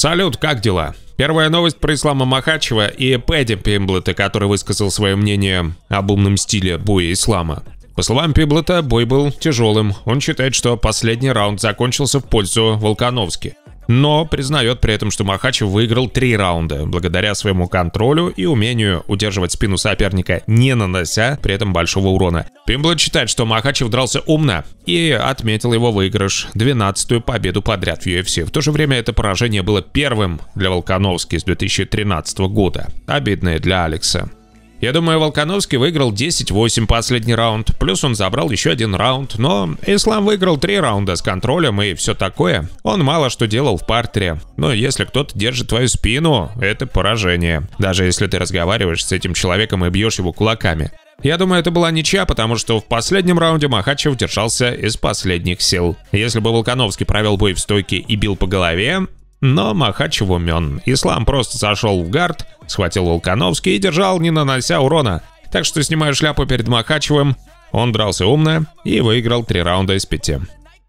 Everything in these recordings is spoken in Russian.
Салют, как дела? Первая новость про Ислама Махачева и Пэдди Пимблета, который высказал свое мнение об умном стиле боя Ислама. По словам Пиблета, бой был тяжелым. Он считает, что последний раунд закончился в пользу Волконовски но признает при этом, что Махачев выиграл три раунда благодаря своему контролю и умению удерживать спину соперника, не нанося при этом большого урона. Пимблет считает, что Махачев дрался умно и отметил его выигрыш, 12-ю победу подряд в UFC. В то же время это поражение было первым для Волконовски с 2013 года. Обидное для Алекса. Я думаю, Волконовский выиграл 10-8 последний раунд, плюс он забрал еще один раунд, но Ислам выиграл 3 раунда с контролем и все такое. Он мало что делал в партере, но если кто-то держит твою спину, это поражение. Даже если ты разговариваешь с этим человеком и бьешь его кулаками. Я думаю, это была ничья, потому что в последнем раунде Махачев держался из последних сил. Если бы Волконовский провел бой в стойке и бил по голове, но Махач умен. Ислам просто зашел в гард, схватил Волконовский и держал, не нанося урона. Так что снимаю шляпу перед Махачевым. Он дрался умно и выиграл три раунда из пяти.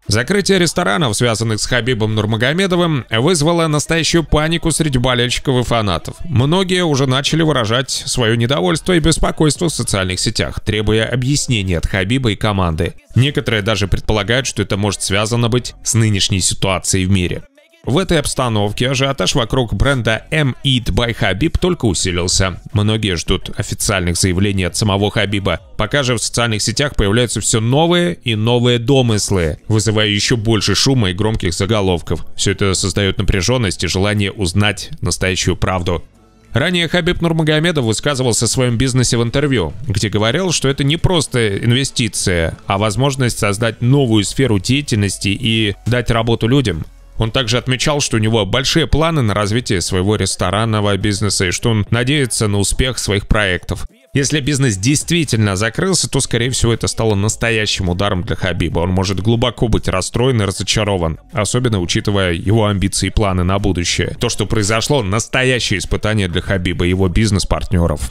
Закрытие ресторанов, связанных с Хабибом Нурмагомедовым, вызвало настоящую панику среди болельщиков и фанатов. Многие уже начали выражать свое недовольство и беспокойство в социальных сетях, требуя объяснений от Хабиба и команды. Некоторые даже предполагают, что это может связано быть с нынешней ситуацией в мире. В этой обстановке ажиотаж вокруг бренда M-Eat by Habib только усилился. Многие ждут официальных заявлений от самого Хабиба. Пока же в социальных сетях появляются все новые и новые домыслы, вызывая еще больше шума и громких заголовков. Все это создает напряженность и желание узнать настоящую правду. Ранее Хабиб Нурмагомедов высказывался о своем бизнесе в интервью, где говорил, что это не просто инвестиция, а возможность создать новую сферу деятельности и дать работу людям. Он также отмечал, что у него большие планы на развитие своего ресторанного бизнеса и что он надеется на успех своих проектов. Если бизнес действительно закрылся, то, скорее всего, это стало настоящим ударом для Хабиба. Он может глубоко быть расстроен и разочарован, особенно учитывая его амбиции и планы на будущее. То, что произошло, настоящее испытание для Хабиба и его бизнес-партнеров.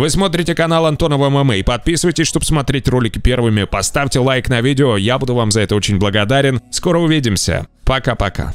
Вы смотрите канал Антонова ММА. Подписывайтесь, чтобы смотреть ролики первыми. Поставьте лайк на видео, я буду вам за это очень благодарен. Скоро увидимся. Пока-пока.